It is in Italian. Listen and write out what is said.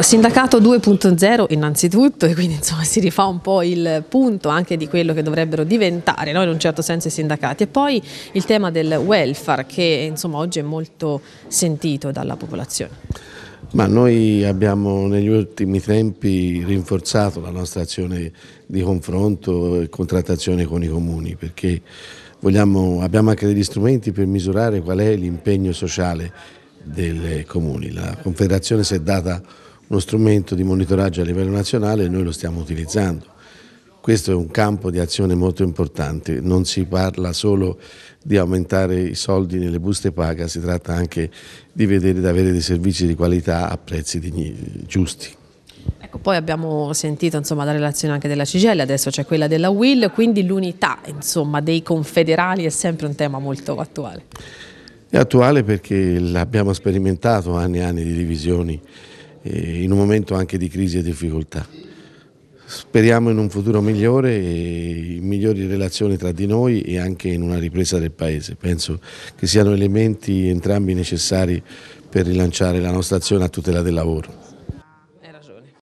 Ecco, sindacato 2.0 innanzitutto e quindi insomma si rifà un po' il punto anche di quello che dovrebbero diventare no? in un certo senso i sindacati e poi il tema del welfare che insomma oggi è molto sentito dalla popolazione. Ma noi abbiamo negli ultimi tempi rinforzato la nostra azione di confronto e contrattazione con i comuni perché vogliamo, abbiamo anche degli strumenti per misurare qual è l'impegno sociale dei comuni. La Confederazione si è data uno strumento di monitoraggio a livello nazionale e noi lo stiamo utilizzando. Questo è un campo di azione molto importante, non si parla solo di aumentare i soldi nelle buste paga, si tratta anche di vedere di avere dei servizi di qualità a prezzi giusti. Ecco, poi abbiamo sentito insomma, la relazione anche della CGL, adesso c'è quella della WIL, quindi l'unità dei confederali è sempre un tema molto attuale. È attuale perché l'abbiamo sperimentato anni e anni di divisioni in un momento anche di crisi e difficoltà. Speriamo in un futuro migliore, in migliori relazioni tra di noi e anche in una ripresa del Paese. Penso che siano elementi entrambi necessari per rilanciare la nostra azione a tutela del lavoro.